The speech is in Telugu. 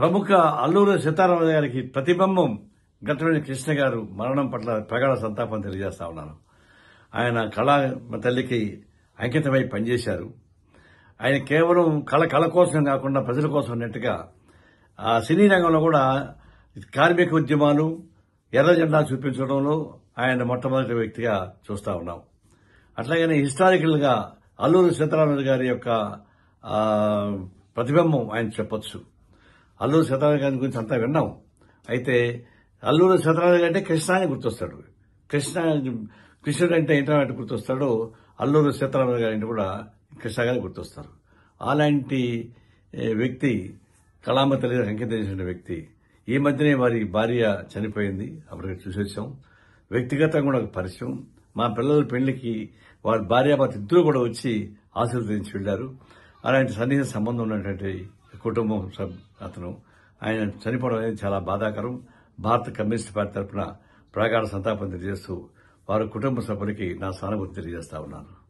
ప్రముఖ అల్లూరు సీతారామయ్య గారికి ప్రతిబింబం గతమైన కృష్ణ గారు మరణం పట్ల ప్రగాఢ సంతాపం తెలియజేస్తా ఉన్నాను ఆయన కళా తల్లికి అంకితమై పనిచేశారు ఆయన కేవలం కళ కళ కోసం కాకుండా ప్రజల కోసం అన్నట్టుగా ఆ సినీ రంగంలో కూడా కార్మిక ఉద్యమాలు ఎర్ర జెండా చూపించడంలో ఆయన మొట్టమొదటి వ్యక్తిగా చూస్తా ఉన్నాం అట్లాగనే హిస్టారికల్గా అల్లూరు సీతారామరాజు గారి యొక్క ప్రతిబింబం ఆయన చెప్పొచ్చు అల్లూరు సీతారామయ్య గారి గురించి అంతా విన్నాం అయితే అల్లూరు గారి అంటే కృష్ణాన్ని గుర్తొస్తాడు కృష్ణ కృష్ణుడు అంటే ఇంటర్నెట్ గుర్తొస్తాడో అల్లూరు సీతారామయ్య గారి అంటే కూడా కృష్ణ గారు గుర్తొస్తారు అలాంటి వ్యక్తి కళామ తల్లి అంకితం చేసిన వ్యక్తి ఈ మధ్యనే వారి భార్య చనిపోయింది అప్పటికి చూసి వచ్చాం వ్యక్తిగతంగా కూడా ఒక పరిచయం మా పిల్లల పెళ్లికి వారి భార్యాభర్త ఇద్దరు కూడా వచ్చి ఆశీర్వదించి వెళ్ళారు అలాంటి సన్నిహిత సంబంధం ఉన్నటువంటి కుటుంబం అతను ఆయన చనిపోవడం అనేది చాలా బాధాకరం భారత కమ్యూనిస్ట్ పార్టీ తరఫున ప్రగాఢ సంతాపం తెలియజేస్తూ వారి కుటుంబ సభ్యులకి నా సానుభూతి తెలియజేస్తా ఉన్నాను